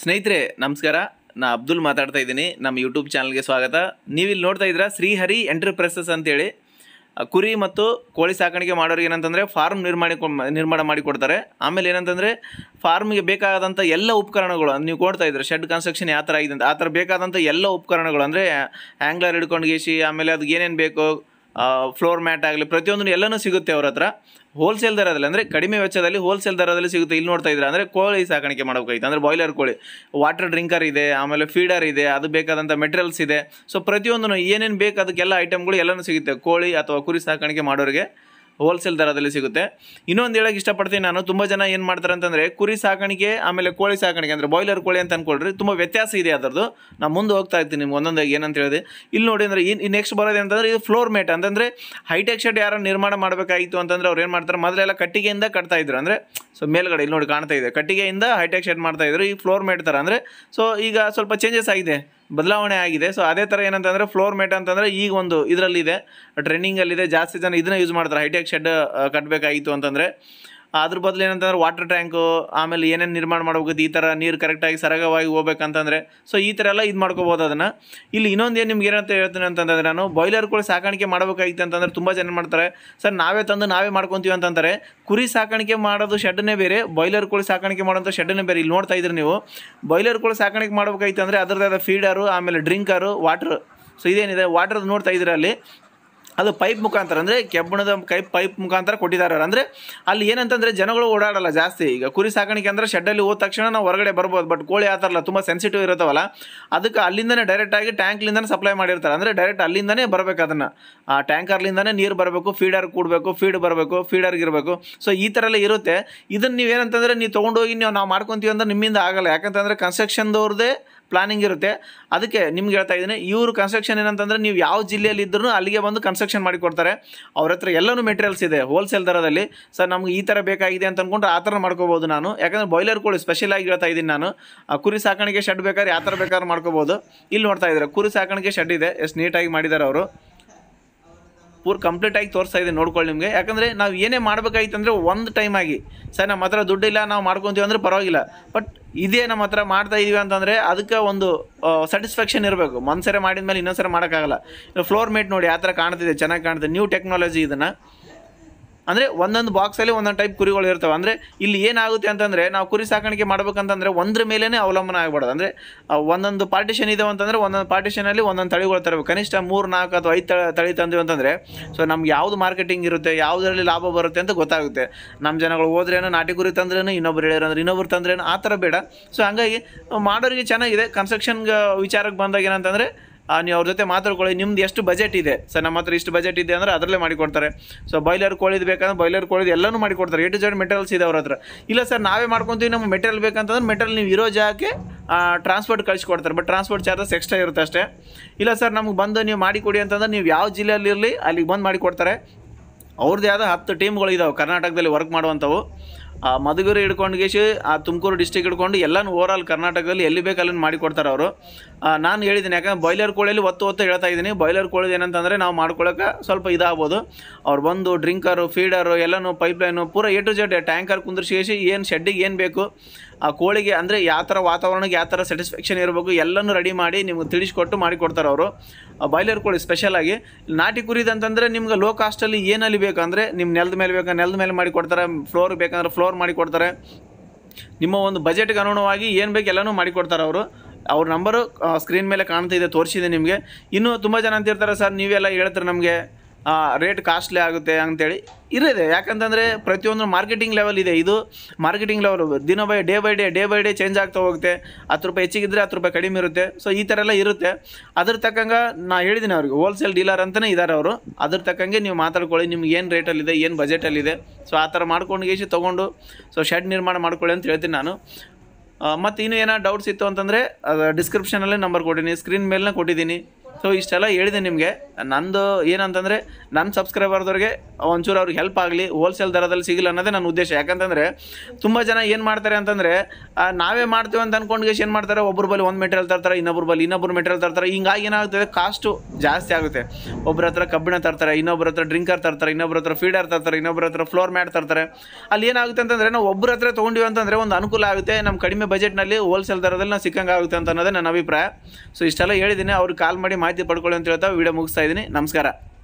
ಸ್ನೇಹಿತರೆ ನಮಸ್ಕಾರ ನಾ ಅಬ್ದುಲ್ ಮಾತಾಡ್ತಾ ಇದ್ದೀನಿ ನಮ್ಮ ಯೂಟ್ಯೂಬ್ ಚಾನಲ್ಗೆ ಸ್ವಾಗತ ನೀವಿಲ್ಲಿ ನೋಡ್ತಾ ಇದ್ದೀರಾ ಶ್ರೀಹರಿ ಎಂಟರ್ಪ್ರೈಸಸ್ ಅಂತೇಳಿ ಕುರಿ ಮತ್ತು ಕೋಳಿ ಸಾಕಾಣಿಕೆ ಮಾಡೋರಿಗೆ ಏನಂತಂದರೆ ಫಾರ್ಮ್ ನಿರ್ಮಾಣ ನಿರ್ಮಾಣ ಮಾಡಿಕೊಡ್ತಾರೆ ಆಮೇಲೆ ಏನಂತಂದರೆ ಫಾರ್ಮ್ಗೆ ಬೇಕಾದಂಥ ಎಲ್ಲ ಉಪಕರಣಗಳು ನೀವು ಕೊಡ್ತಾ ಇದ್ದರೆ ಶೆಡ್ ಕನ್ಸ್ಟ್ರಕ್ಷನ್ ಯಾವ ಥರ ಆಗಿದೆ ಅಂತ ಆ ಥರ ಬೇಕಾದಂಥ ಎಲ್ಲ ಉಪಕರಣಗಳು ಅಂದರೆ ಆ್ಯಂಗ್ಲರ್ ಹಿಡ್ಕೊಂಡು ಗೇಸಿ ಆಮೇಲೆ ಅದಕ್ಕೆ ಏನೇನು ಬೇಕು ಫ್ಲೋರ್ ಮ್ಯಾಟ್ ಆಗಲಿ ಪ್ರತಿಯೊಂದು ಎಲ್ಲನೂ ಸಿಗುತ್ತೆ ಅವ್ರ ಹತ್ರ ಹೋಲ್ಸೇಲ್ ದರದಲ್ಲಿ ಅಂದರೆ ಕಡಿಮೆ ವೆಚ್ಚದಲ್ಲಿ ಹೋಲ್ಸೇಲ್ ದರದಲ್ಲಿ ಸಿಗುತ್ತೆ ಇಲ್ಲಿ ನೋಡ್ತಾ ಇದ್ದೀರಾ ಅಂದರೆ ಕೋಳಿ ಸಾಕಾಣಿಕೆ ಮಾಡಬೇಕಾಗಿತ್ತು ಅಂದರೆ ಬಾಯ್ಲರ್ ಕೋಳಿ ವಾಟರ್ ಡ್ರಿಂಕರ್ ಇದೆ ಆಮೇಲೆ ಫೀಡರ್ ಇದೆ ಅದು ಬೇಕಾದಂಥ ಮೆಟೀರಿಯಲ್ಸ್ ಇದೆ ಸೊ ಪ್ರತಿಯೊಂದು ಏನೇನು ಬೇಕು ಅದಕ್ಕೆಲ್ಲ ಐಟಮ್ಗಳು ಎಲ್ಲನೂ ಸಿಗುತ್ತೆ ಕೋಳಿ ಅಥವಾ ಕುರಿ ಸಾಕಾಣಿಕೆ ಮಾಡೋರಿಗೆ ಹೋಲ್ಸೇಲ್ ದರದಲ್ಲಿ ಸಿಗುತ್ತೆ ಇನ್ನೊಂದು ಹೇಳೋಕೆ ಇಷ್ಟಪಡ್ತೀನಿ ನಾನು ತುಂಬ ಜನ ಏನು ಮಾಡ್ತಾರೆ ಅಂತಂದರೆ ಕುರಿ ಸಾಕಾಣಿಕೆ ಆಮೇಲೆ ಕೋಳಿ ಸಾಕಾಣಿಕೆ ಅಂದರೆ ಬಾಯ್ಲರ್ ಕೋಳಿ ಅಂತ ಅಂದ್ಕೊಳ್ರಿ ತುಂಬ ವ್ಯತ್ಯಾಸ ಇದೆ ಅದರದ್ದು ನಾನು ಮುಂದೆ ಹೋಗ್ತಾ ಇರ್ತೀನಿ ನಿಮ್ಗೆ ಒಂದೊಂದಾಗಿ ಏನಂತ ಹೇಳಿದೆ ಇಲ್ಲಿ ನೋಡಿ ಅಂದರೆ ಇನ್ನು ನೆಕ್ಸ್ಟ್ ಬರೋದೇ ಅಂತಂದರೆ ಇದು ಫ್ಲೋರ್ ಮೇಟ್ ಅಂತಂದರೆ ಹೈಟೆಕ್ ಶೆಡ್ ಯಾರು ನಿರ್ಮಾಣ ಮಾಡಬೇಕಾಗಿತ್ತು ಅಂತಂದರೆ ಅವ್ರು ಏನು ಮಾಡ್ತಾರೆ ಮೊದಲೆಲ್ಲ ಕಟ್ಟಿಗೆಯಿಂದ ಕಟ್ತಾ ಇದ್ರು ಅಂದರೆ ಸೊ ಮೇಲ್ಗಡೆ ಇಲ್ಲಿ ನೋಡಿ ಕಾಣ್ತಾ ಇದೆ ಕಟ್ಟಿಗೆಯಿಂದ ಹೈಟೆಕ್ ಶೆಡ್ ಮಾಡ್ತಾ ಇದ್ರು ಈ ಫ್ಲೋರ್ ಮೇಟ್ ಥರ ಅಂದರೆ ಸೊ ಈಗ ಸ್ವಲ್ಪ ಚೇಂಜಸ್ ಆಗಿದೆ ಬದಲಾವಣೆ ಆಗಿದೆ ಸೊ ಅದೇ ಥರ ಏನಂತಂದರೆ ಫ್ಲೋರ್ ಮೇಟ್ ಅಂತಂದರೆ ಈಗ ಒಂದು ಇದರಲ್ಲಿದೆ ಟ್ರೆಂಡಿಂಗಲ್ಲಿದೆ ಜಾಸ್ತಿ ಜನ ಇದನ್ನ ಯೂಸ್ ಮಾಡ್ತಾರೆ ಹೈಟೆಕ್ ಶೆಡ್ ಕಟ್ಟಬೇಕಾಗಿತ್ತು ಅಂತಂದರೆ ಅದ್ರ ಬದಲು ಏನಂತಂದ್ರೆ ವಾಟರ್ ಟ್ಯಾಂಕು ಆಮೇಲೆ ಏನೇನು ನಿರ್ಮಾಣ ಮಾಡಬೇಕು ಈ ಥರ ನೀರು ಕರೆಕ್ಟಾಗಿ ಸರಾಗವಾಗಿ ಹೋಗ್ಬೇಕಂತಂದರೆ ಸೊ ಈ ಥರ ಎಲ್ಲ ಇದು ಮಾಡ್ಕೋಬೋದು ಅದನ್ನು ಇಲ್ಲಿ ಇನ್ನೊಂದು ಏನು ನಿಮ್ಗೆ ಏನಂತ ಹೇಳ್ತೀನಿ ಅಂತಂದರೆ ನಾನು ಬಾಯ್ಲರ್ಗಳು ಸಾಕಾಣಿಕೆ ಮಾಡಬೇಕಾಗಿತ್ತು ಅಂತಂದರೆ ತುಂಬ ಜನ ಮಾಡ್ತಾರೆ ಸರ್ ನಾವೇ ತಂದು ನಾವೇ ಮಾಡ್ಕೊತೀವಿ ಅಂತಂತಾರೆ ಕುರಿ ಸಾಕಾಣಿಕೆ ಮಾಡೋದು ಶೆಡ್ನೇ ಬೇರೆ ಬಾಯ್ಲರ್ ಕೋಳಿ ಸಾಕಾಣಿಕೆ ಮಾಡೋಂಥ ಶೆಡ್ನೇ ಬೇರೆ ಇಲ್ಲಿ ನೋಡ್ತಾ ಇದ್ರಿ ನೀವು ಬಾಯ್ಲರ್ ಕೋಳಿ ಸಾಕಾಣಿಕೆ ಮಾಡಬೇಕಾಗಿತ್ತು ಅಂದರೆ ಅದರದ್ದಾದ ಫೀಡರು ಆಮೇಲೆ ಡ್ರಿಂಕರು ವಾಟ್ರ್ ಸೊ ಇದೇನಿದೆ ವಾಟ್ರದ್ದು ನೋಡ್ತಾ ಇದ್ರೆ ಅಲ್ಲಿ ಅದು ಪೈಪ್ ಮುಖಾಂತರ ಅಂದರೆ ಕೆಬ್ಬಣದ ಕೈ ಪೈಪ್ ಮುಖಾಂತರ ಕೊಟ್ಟಿದ್ದಾರೆ ಅಂದರೆ ಅಲ್ಲಿ ಏನಂತಂದರೆ ಜನಗಳು ಓಡಾಡಲ್ಲ ಜಾಸ್ತಿ ಈಗ ಕುರಿ ಸಾಕಾಣಿಕೆ ಅಂದರೆ ಶೆಡ್ಡಲ್ಲಿ ಹೋದ ತಕ್ಷಣ ನಾವು ಹೊರಗಡೆ ಬರ್ಬೋದು ಬಟ್ ಕೋಳಿ ಆ ಥರಲ್ಲ ತುಂಬ ಸೆನ್ಸಿಟಿವ್ ಇರುತ್ತವಲ್ಲ ಅದಕ್ಕೆ ಅಲ್ಲಿಂದನೇ ಡೈರೆಕ್ಟಾಗಿ ಟ್ಯಾಂಕ್ಲಿಂದನೇ ಸಪ್ಲೈ ಮಾಡಿರ್ತಾರೆ ಅಂದರೆ ಡೈರೆಕ್ಟ್ ಅಲ್ಲಿಂದನೇ ಬರಬೇಕು ಅದನ್ನು ಆ ಟ್ಯಾಂಕರ್ಲಿಂದನೇ ನೀರು ಬರಬೇಕು ಫೀಡರ್ ಕೂಡಬೇಕು ಫೀಡ್ ಬರಬೇಕು ಫೀಡರ್ಗೆ ಇರಬೇಕು ಸೊ ಈ ಥರ ಎಲ್ಲ ಇರುತ್ತೆ ಇದನ್ನು ನೀವೇನಂತಂದರೆ ನೀವು ತೊಗೊಂಡೋಗಿ ನೀವು ನಾವು ಮಾಡ್ಕೊತೀವಿ ಅಂದ್ರೆ ನಿಮ್ಮಿಂದ ಆಗಲ್ಲ ಯಾಕಂತಂದರೆ ಕನ್ಸ್ಟ್ರಕ್ಷನ್ದವ್ರದ್ದೇ ಪ್ಲಾನಿಂಗ್ ಇರುತ್ತೆ ಅದಕ್ಕೆ ನಿಮ್ಗೆ ಹೇಳ್ತಾ ಇದ್ದೀನಿ ಇವರು ಕನ್ಸ್ಟ್ರಕ್ಷನ್ ಏನಂತಂದರೆ ನೀವು ಯಾವ ಜಿಲ್ಲೆಯಲ್ಲಿ ಇದ್ರೂ ಅಲ್ಲಿಗೆ ಬಂದು ಕನ್ಸ್ಟ್ರಕ್ಷನ್ ಮಾಡಿಕೊಡ್ತಾರೆ ಅವ್ರ ಹತ್ರ ಎಲ್ಲನೂ ಮೆಟೀರಿಯಲ್ಸ್ ಇದೆ ಹೋಲ್ಸೇಲ್ ದರದಲ್ಲಿ ಸರ್ ನಮ್ಗೆ ಈ ಥರ ಬೇಕಾಗಿದೆ ಅಂತ ಅಂದ್ಕೊಂಡ್ರೆ ಆ ಥರ ಮಾಡ್ಕೋಬೋದು ನಾನು ಯಾಕಂದರೆ ಬಾಯ್ಲರ್ಗಳು ಸ್ಪೆಷಲ್ ಆಗಿ ಹೇಳ್ತಾ ಇದ್ದೀನಿ ನಾನು ಕುರಿ ಸಾಕಾಣಿಕೆ ಶೆಡ್ ಬೇಕಾದ್ರೆ ಯಾವ ಥರ ಬೇಕಾದ್ರೂ ಮಾಡ್ಕೋಬೋದು ಇಲ್ಲಿ ನೋಡ್ತಾ ಇದ್ದಾರೆ ಕುರಿ ಸಾಕಾಣಿಕೆ ಶೆಡ್ ಇದೆ ಎಷ್ಟು ನೀಟಾಗಿ ಮಾಡಿದ್ದಾರೆ ಅವರು ಪೂರ್ ಕಂಪ್ಲೀಟಾಗಿ ತೋರಿಸ್ತಾ ಇದೆ ನೋಡ್ಕೊಳ್ಳಿ ನಿಮಗೆ ಯಾಕಂದರೆ ನಾವು ಏನೇ ಮಾಡಬೇಕಾಗಿತ್ತು ಅಂದರೆ ಒಂದು ಟೈಮ್ ಆಗಿ ಸರ್ ನಮ್ಮ ಹತ್ರ ದುಡ್ಡಿಲ್ಲ ನಾವು ಮಾಡ್ಕೊತೀವಿ ಅಂದರೆ ಪರವಾಗಿಲ್ಲ ಬಟ್ ಇದೇ ನಮ್ಮ ಹತ್ರ ಮಾಡ್ತಾ ಇದೀವಿ ಅಂತಂದರೆ ಅದಕ್ಕೆ ಒಂದು ಸ್ಯಾಟಿಸ್ಫ್ಯಾಕ್ಷನ್ ಇರಬೇಕು ಒಂದು ಸರಿ ಮಾಡಿದ ಮೇಲೆ ಇನ್ನೊಂದು ಸರಿ ಮಾಡೋಕ್ಕಾಗಲ್ಲ ಫ್ಲೋರ್ ಮೇಟ್ ನೋಡಿ ಆ ಥರ ಕಾಣ್ತಿದೆ ಚೆನ್ನಾಗಿ ಕಾಣ್ತಿದೆ ನ್ಯೂ ಟೆಕ್ನಾಲಜಿ ಇದನ್ನು ಅಂದರೆ ಒಂದೊಂದು ಬಾಕ್ಸಲ್ಲಿ ಒಂದೊಂದು ಟೈಪ್ ಕುರಿಗಳು ಇರ್ತವೆ ಅಂದರೆ ಇಲ್ಲಿ ಏನಾಗುತ್ತೆ ಅಂತಂದರೆ ನಾವು ಕುರಿ ಸಾಕಾಣಿಕೆ ಮಾಡಬೇಕಂತಂದರೆ ಒಂದ್ರ ಮೇಲೇ ಅವಲಂಬನೆ ಆಗ್ಬಾರ್ದು ಅಂದರೆ ಒಂದೊಂದು ಪಾರ್ಟಿಷನ್ ಇದೆ ಅಂತಂದರೆ ಒಂದೊಂದು ಪಾರ್ಟಿಷನಲ್ಲಿ ಒಂದೊಂದು ತಳಿಗಳು ತರಬೇಕು ಕನಿಷ್ಠ ಮೂರು ನಾಲ್ಕು ಅಥವಾ ಐದು ತಳಿ ತಂದ್ವಿ ಅಂತಂದರೆ ಸೊ ನಮ್ಗೆ ಯಾವುದು ಮಾರ್ಕೆಟಿಂಗ್ ಇರುತ್ತೆ ಯಾವುದರಲ್ಲಿ ಲಾಭ ಬರುತ್ತೆ ಅಂತ ಗೊತ್ತಾಗುತ್ತೆ ನಮ್ಮ ಜನಗಳು ಹೋದ್ರೇನೋ ನಾಟಿ ಕುರಿ ತಂದ್ರೇನು ಇನ್ನೊಬ್ರು ಹೇಳಿರಂದ್ರೆ ಇನ್ನೊಬ್ರು ತಂದ್ರೇನು ಆ ಥರ ಬೇಡ ಸೊ ಹಂಗಾಗಿ ಮಾಡೋರಿಗೆ ಚೆನ್ನಾಗಿದೆ ಕನ್ಸ್ಟ್ರಕ್ಷನ್ಗೆ ವಿಚಾರಕ್ಕೆ ಬಂದಾಗ ಏನಂತಂದರೆ ನೀವು ಅವ್ರ ಜೊತೆ ಮಾತಾಡ್ಕೊಳ್ಳಿ ನಿಮ್ದು ಎಷ್ಟು ಬಜೆಟ್ ಇದೆ ಸರ್ ನಮ್ಮ ಹತ್ರ ಇಷ್ಟು ಬಜೆಟ್ ಇದೆ ಅಂದರೆ ಅದರಲ್ಲೇ ಮಾಡಿಕೊಡ್ತಾರೆ ಸೊ ಬಾಯ್ಲರ್ ಕೋಳಿದು ಬೇಕಂದ್ರೆ ಬಾಯ್ಲರ್ ಕೋಳಿದು ಎಲ್ಲನೂ ಮಾಡಿಕೊಡ್ತಾರೆ ಎ ಟು ಜೆಡ್ ಮೆಟೀರಿಯಲ್ಸ್ ಇದೆ ಅವ್ರ ಹತ್ರ ಇಲ್ಲ ಸರ್ ನಾವೇ ಮಾಡ್ಕೊತೀವಿ ನಮ್ಗೆ ಮೆಟೀರಿಯಲ್ ಬೇಕಂತಂದ್ರೆ ಮೆಟೀರಿಯಲ್ ನೀವು ಇರೋ ಜಾಗಕ್ಕೆ ಟ್ರಾನ್ಸ್ಪೋರ್ಟ್ ಕಳಿಸ್ಕೊಡ್ತಾರೆ ಬಟ್ ಟ್ರಾನ್ಸ್ಪೋರ್ಟ್ ಚಾರ್ಜಸ್ ಎಕ್ಸ್ಟ್ರಾ ಇರುತ್ತೆ ಅಷ್ಟೇ ಇಲ್ಲ ಸರ್ ನಮ್ಗೆ ಬಂದು ನೀವು ಮಾಡಿಕೊಡಿ ಅಂತಂದ್ರೆ ನೀವು ಯಾವ ಜಿಲ್ಲೆಯಲ್ಲಿರಲಿ ಅಲ್ಲಿಗೆ ಬಂದು ಮಾಡಿಕೊಡ್ತಾರೆ ಅವ್ರದ್ದೇ ಆದ ಹತ್ತು ಟೀಮ್ಗಳು ಇದಾವೆ ಕರ್ನಾಟಕದಲ್ಲಿ ವರ್ಕ್ ಮಾಡುವಂಥವು ಆ ಹಿಡ್ಕೊಂಡು ಗೇಶಿ ಆ ತುಮಕೂರು ಡಿಸ್ಟಿಕ್ ಹಿಡ್ಕೊಂಡು ಎಲ್ಲನೂ ಓವರ್ ಆಲ್ ಕರ್ನಾಟಕದಲ್ಲಿ ಎಲ್ಲಿ ಬೇಕು ಅಲ್ಲಿನ ಮಾಡಿಕೊಡ್ತಾರೆ ಅವರು ನಾನು ಹೇಳಿದ್ದೀನಿ ಯಾಕಂದ್ರೆ ಬಾಯ್ಲರ್ ಕೋಳಿಯಲ್ಲಿ ಒತ್ತು ಒತ್ತು ಹೇಳ್ತಾ ಇದ್ದೀನಿ ಬಾಯ್ಲರ್ ಕೋಳಿದ ಏನಂತಂದರೆ ನಾವು ಮಾಡ್ಕೊಳ್ಳೋಕೆ ಸ್ವಲ್ಪ ಇದಾಗ್ಬೋದು ಅವ್ರು ಬಂದು ಡ್ರಿಂಕರು ಫೀಡರು ಎಲ್ಲನೂ ಪೈಪ್ಲೈನು ಪೂರ ಎ ಟು ಜೆಡ್ ಟ್ಯಾಂಕರ್ ಕುಂದರ್ಸಿಗೇಶಿ ಏನು ಶೆಡ್ಡಿಗೆ ಏನು ಬೇಕು ಆ ಕೋಳಿಗೆ ಅಂದರೆ ಯಾವ ಥರ ವಾತಾವರಣಕ್ಕೆ ಯಾವ ಥರ ಸ್ಯಾಟಿಸ್ಫ್ಯಾಕ್ಷನ್ ಇರಬೇಕು ಎಲ್ಲನೂ ರೆಡಿ ಮಾಡಿ ನಿಮ್ಗೆ ತಿಳಿಸ್ಕೊಟ್ಟು ಮಾಡಿಕೊಡ್ತಾರೆ ಅವರು ಬಾಯ್ಲರ್ ಕೋಳಿ ಸ್ಪೆಷಲಾಗಿ ನಾಟಿ ಕುರಿದಂತಂದರೆ ನಿಮ್ಗೆ ಲೋ ಕಾಸ್ಟಲ್ಲಿ ಏನಲ್ಲಿ ಬೇಕಂದರೆ ನಿಮ್ಮ ನೆಲದ ಮೇಲೆ ಬೇಕಾ ನೆಲದ ಮೇಲೆ ಮಾಡಿಕೊಡ್ತಾರೆ ಫ್ಲೋರ್ ಬೇಕಂದ್ರೆ ಫ್ಲೋರ್ ಕವರ್ ಮಾಡಿಕೊಡ್ತಾರೆ ನಿಮ್ಮ ಒಂದು ಬಜೆಟ್ಗೆ ಅನುಗುಣವಾಗಿ ಏನು ಬೇಕು ಎಲ್ಲನೂ ಮಾಡಿಕೊಡ್ತಾರೆ ಅವರು ಅವ್ರ ನಂಬರು ಸ್ಕ್ರೀನ್ ಮೇಲೆ ಕಾಣ್ತಾ ಇದೆ ತೋರಿಸಿದೆ ನಿಮಗೆ ಇನ್ನೂ ತುಂಬ ಜನ ಅಂತಿರ್ತಾರೆ ಸರ್ ನೀವೆಲ್ಲ ಹೇಳ್ತಾರೆ ನಮಗೆ ರೇಟ್ ಕಾಸ್ಟ್ಲಿ ಆಗುತ್ತೆ ಅಂತೇಳಿ ಇರೋದೆ ಯಾಕಂತಂದರೆ ಪ್ರತಿಯೊಂದು ಮಾರ್ಕೆಟಿಂಗ್ ಲೆವೆಲ್ ಇದೆ ಇದು ಮಾರ್ಕೆಟಿಂಗ್ ಲೆವೆಲ್ ದಿನ by day by day day by day change ಆಗ್ತಾ ಹೋಗುತ್ತೆ ಹತ್ತು ರೂಪಾಯಿ ಹೆಚ್ಚಿಗಿದ್ರೆ ಹತ್ತು ರೂಪಾಯಿ ಕಡಿಮೆ ಇರುತ್ತೆ ಸೊ ಈ ಥರ ಎಲ್ಲ ಇರುತ್ತೆ ಅದ್ರ ತಕ್ಕಂಗೆ ನಾ ಹೇಳಿದ್ದೀನಿ ಅವ್ರಿಗೆ ಹೋಲ್ಸೇಲ್ ಡೀಲರ್ ಅಂತಲೇ ಇದ್ದಾರೆ ಅವರು ಅದ್ರ ತಕ್ಕಂಗೆ ನೀವು ಮಾತಾಡ್ಕೊಳ್ಳಿ ನಿಮ್ಗೆ ಏನು ರೇಟಲ್ಲಿದೆ ಏನು ಬಜೆಟಲ್ಲಿದೆ ಸೊ ಆ ಥರ ಮಾಡ್ಕೊಂಡು ಗೇಸಿ ತೊಗೊಂಡು ಸೊ ಶೆಡ್ ನಿರ್ಮಾಣ ಮಾಡ್ಕೊಳ್ಳಿ ಅಂತ ಹೇಳ್ತೀನಿ ನಾನು ಮತ್ತು ಇನ್ನೂ ಏನೋ ಡೌಟ್ಸ್ ಇತ್ತು ಅಂತಂದರೆ ಅದು ಡಿಸ್ಕ್ರಿಪ್ಷನಲ್ಲೇ ನಂಬರ್ ಕೊಟ್ಟಿನಿ ಸ್ಕ್ರೀನ್ ಮೇಲೆ ಕೊಟ್ಟಿದ್ದೀನಿ ಸೊ ಇಷ್ಟೆಲ್ಲ ಹೇಳಿದೆ ನಿಮಗೆ ನಂದು ಏನಂತಂದರೆ ನನ್ನ ಸಬ್ಸ್ಕ್ರೈಬರ್ದವ್ರಿಗೆ ಒಂಚೂರು ಅವ್ರಿಗೆ ಹೆಲ್ಪ್ ಆಗಲಿ ಹೋಲ್ಸೇಲ್ ದರದಲ್ಲಿ ಸಿಗಲ್ಲ ಅನ್ನೋದೇ ನನ್ನ ಉದ್ದೇಶ ಯಾಕಂತಂದರೆ ತುಂಬ ಜನ ಏನು ಮಾಡ್ತಾರೆ ಅಂತಂದರೆ ನಾವೇ ಮಾಡ್ತೀವಿ ಅಂತ ಅಂದ್ಕೊಂಡ್ಗೆಷ್ಟು ಏನು ಮಾಡ್ತಾರೆ ಒಬ್ಬರು ಬಳಿ ಒಂದು ಮೆಟೀರಿಯಲ್ ತರ್ತಾರೆ ಇನ್ನೊಬ್ಬರು ಬಳಿ ಇನ್ನೊಬ್ರು ಮೆಟೀರಿಯಲ್ ತರ್ತಾರೆ ಹಿಂಗಾಗಿ ಏನಾಗ್ತದೆ ಕಾಸ್ಟು ಜಾಸ್ತಿ ಆಗುತ್ತೆ ಒಬ್ಬರ ಹತ್ರ ಕಬ್ಬಿಣ ತರ್ತಾರೆ ಇನ್ನೊಬ್ಬರ ಹತ್ರ ಡ್ರಿಂಕರ್ ತರ್ತಾರೆ ಇನ್ನೊಬ್ಬರ ಹತ್ರ ಫೀಡರ್ ತರ್ತಾರೆ ಇನ್ನೊಬ್ಬರ ಹತ್ರ ಫ್ಲೋರ್ ಮ್ಯಾಟ್ ತರ್ತಾರೆ ಅಲ್ಲಿ ಏನಾಗುತ್ತೆ ಅಂತಂದರೆ ನಾವು ಒಬ್ಬರ ಹತ್ರ ತೊಗೊಂಡಿವಿ ಅಂತಂದರೆ ಒಂದು ಅನುಕೂಲ ಆಗುತ್ತೆ ನಮ್ಮ ಕಡಿಮೆ ಬಜೆಟ್ನಲ್ಲಿ ಹೋಲ್ಸೇಲ್ ದರದಲ್ಲಿ ನಾವು ಸಿಕ್ಕಂಗೆ ಆಗುತ್ತೆ ಅಂತ ಅನ್ನೋದೇ ನನ್ನ ಅಭಿಪ್ರಾಯ ಸೊ ಇಷ್ಟೆಲ್ಲ ಹೇಳಿದ್ದೀನಿ ಅವ್ರಿಗೆ ಕಾಲ್ ಮಾಡಿ ಮಾಹಿತಿ ಪಡ್ಕೊಳ್ಳಿ ಅಂತ ಹೇಳ್ತಾ ವಿಡಿಯೋ ಮುಗಿಸ್ತಾ ಇದ್ದೀನಿ ನಮಸ್ಕಾರ